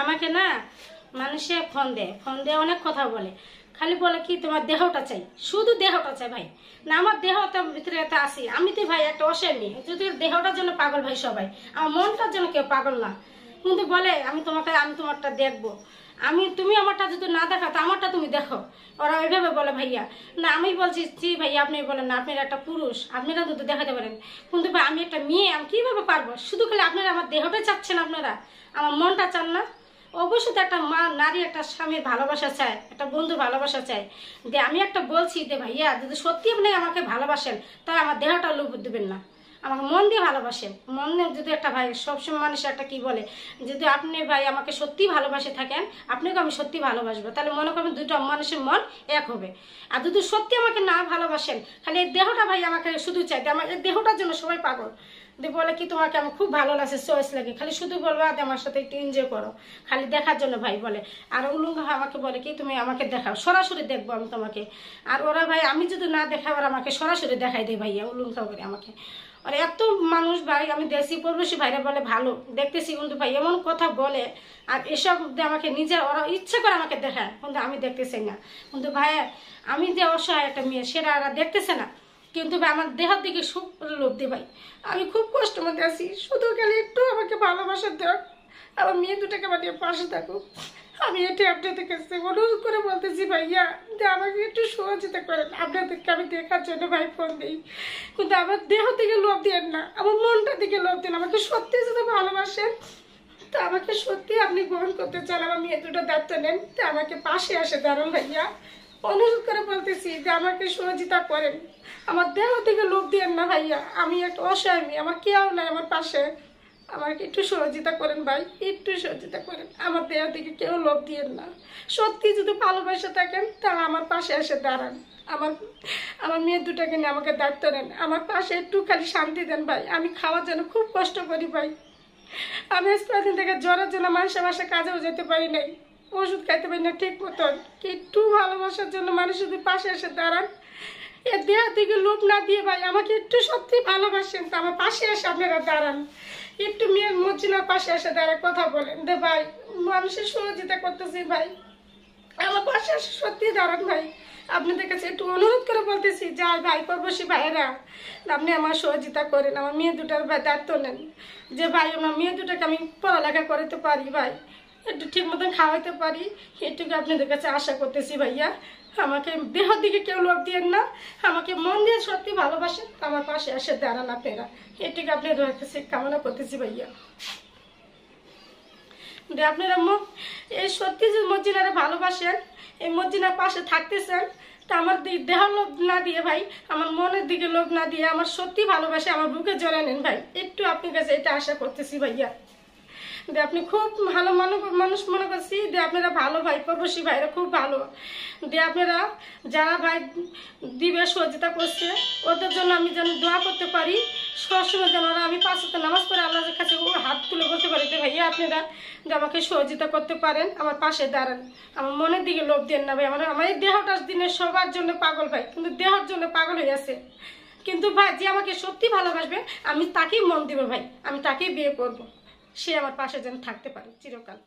আমাকে না মানুষে ফোন দেয় ফোন দেয় অনেক কথা বলে খালি বলে কি তোমার দেহটা চাই শুধু দেহটা চাই ভাই না আমার দেহ ভিতরে এটা আসি আমি তো ভাই একটা অসে মেয়ে যদি দেহটার জন্য পাগল ভাই সবাই আমার মনটার জন্য কেউ পাগল না কিন্তু বলে আমি তোমাকে আমি তোমারটা দেখবো আমি তুমি আমারটা যদি না দেখা তো আমারটা তুমি দেখো ওরা ওইভাবে বলে ভাইয়া না আমি বলছি জি ভাইয়া আপনি বলেন না আপনারা একটা পুরুষ আপনারা দুধ দেখাতে পারেন কিন্তু ভাই আমি একটা মেয়ে আমি কীভাবে পারবো শুধু খালি আপনারা আমার দেহটা চাচ্ছেন আপনারা আমার মনটা চান না অবশ্যই তো একটা মা নারী একটা স্বামীর ভালোবাসা চায় একটা বন্ধু ভালোবাসা চায় যে আমি একটা বলছি যে ভাইয়া যদি সত্যি আপনি আমাকে ভালোবাসেন তাই আমার দেহটা লুপ দেবেন না আমাকে মন দিয়ে ভালোবাসেন মন দিয়ে যদি একটা ভাই সবসময় মানুষ একটা কি বলে যদি আপনি ভাই আমাকে সত্যি ভালোবাসে থাকেন আপনাকে আমি সত্যি ভালোবাসবো তাহলে মনে করবেন দুটো মানুষের মন এক হবে আর যদি সত্যি আমাকে না ভালোবাসেন খালি এই দেহটা ভাই আমাকে শুধু চাই আমার এই দেহটার জন্য সবাই পাগল দিয়ে বলে কি তোমাকে আমার খুব ভালো লাগছে চয়েস লাগে খালি শুধু বলবো আজ আমার সাথে একটু এনজয় করো খালি দেখার জন্য ভাই বলে আর উলুঙ্গ আমাকে বলে কি তুমি আমাকে দেখাও সরাসরি দেখবো আমি তোমাকে আর ওরা ভাই আমি যদি না দেখাবার আমাকে সরাসরি দেখাই দেয় ভাইয়া উলুঙ্গ করে আমাকে আর এত মানুষ ভাই আমি দেশি পড়বেশি ভাইরা বলে ভালো দেখতেছি কিন্তু ভাই এমন কথা বলে আর এসব আমাকে নিজের ওরা ইচ্ছে করে আমাকে দেখায় কিন্তু আমি দেখতেছি না কিন্তু ভাই আমি যে অসহায় একটা মেয়ে সেটা দেখতেছে না কিন্তু আমার দেহার দিকে সুখ লোভ পাই আমি খুব কষ্ট মধ্যে আছি শুধু গেলে একটু আমাকে ভালোবাসা দেওয়া আমার মেয়ে দুটাকে বানিয়ে পাশে থাকুক আমি এটি আপনাদের কাছে অনুরোধ করে বলতেছি ভাইয়া যে আমাকে একটু সহযোগিতা করেন আপনাদেরকে আমি দেখার জন্য ভাই ফোন দিই কিন্তু আমার দেহ থেকে লোভ দেন না আমার মনটা থেকে লোভ দিন আমাকে সত্যি যদি ভালোবাসেন তো আমাকে সত্যি আপনি গ্রহণ করতে চান আমার মেয়ে দুটো দায়িত্ব নেন তো আমাকে পাশে আসে দাঁড়ান ভাইয়া অনুরোধ করে বলতেছি যে আমাকে সহযোগিতা করেন আমার দেহ থেকে লোভ দিয়ে না ভাইয়া আমি একটা অসহায় আমার কেউ নাই আমার পাশে আমাকে একটু সহযোগিতা করেন ভাই একটু সহযোগিতা করেন আমার দেহ থেকে কেউ লোভ দিয়ে না সত্যি যদি ভালোবাসা থাকেন তাহলে আমার পাশে এসে দাঁড়ান আমার আমার মেয়ে দুটাকে নিয়ে আমাকে দায়িত্ব নেন আমার পাশে একটু খালি শান্তি দেন ভাই আমি খাওয়ার জন্য খুব কষ্ট করি ভাই আমি আজ থেকে জ্বরের জন্য মানুষের মাসে কাজেও যেতে পারি নাই ওষুধ খাইতে পারি না ঠিক মতন একটু ভালোবাসার জন্য মানুষ যদি পাশে এসে দাঁড়ান এর দেহা থেকে লোভ না দিয়ে ভাই আমাকে একটু সত্যি ভালোবাসেন তো আমার পাশে এসে আপনারা দাঁড়ান একটু মেয়ের মজিনার পাশে এসে দাঁড়ায় কথা বলেন দে ভাই মানুষের সহযোগিতা করতেছি ভাই আমার পাশে এসে সত্যি দাঁড়ান ভাই আপনাদের কাছে একটু অনুরোধ করে বলতেছি যাই ভাই করবসি ভাইরা আপনি আমার সহযোগিতা করেন আমার মেয়ে দুটার দায়িত্ব নেন যে ভাই আমার মেয়ে দুটাকে আমি পড়ালেখা করতে পারি ভাই একটু ঠিক মতন খাওয়াইতে পারি এটুকু আপনাদের কাছে আশা করতেছি ভাইয়া আমাকে দেহ দিকে কেউ লোভ দিয়ে না আমাকে মন দিয়ে সত্যি ভালোবাসেন আমার পাশে আসে দাঁড়ান আপনারা এটুকু আপনাদের কাছে কামনা করতেছি ভাইয়া আপনারা মুখ এই সত্যি যে মজিনারে ভালোবাসেন এই মজিনার পাশে থাকতেছেন তা আমার দেহ লোভ না দিয়ে ভাই আমার মনের দিকে লোভ না দিয়ে আমার সত্যি ভালোবাসে আমার বুকে জড়া নেন ভাই একটু আপনার কাছে এটা আশা করতেছি ভাইয়া দিয়ে আপনি খুব ভালো মানুষ মানুষ মনে করছি দিয়ে আপনারা ভালো ভাই প্রবাসী ভাইরা খুব ভালো দিয়ে আপনারা যারা ভাই দিবে সহযোগিতা করছে ওদের জন্য আমি যেন দোয়া করতে পারি সবসময় যেন ওরা আমি পাঁচতে নামাজ পড়ে আল্লাহের কাছে হাত তুলে বলতে পারি যে ভাইয়া আপনারা যে আমাকে সহযোগিতা করতে পারেন আমার পাশে দাঁড়ান আমার মনের দিকে লোভ দেন না ভাই আমার আমার এই দেহটা দিনে সবার জন্য পাগল ভাই কিন্তু দেহর জন্য পাগল হয়ে আছে কিন্তু ভাই যে আমাকে সত্যি ভালোবাসবে আমি তাকেই মন দেবো ভাই আমি তাকেই বিয়ে করবো সে আমার পাশে যেন থাকতে পারে চিরকাল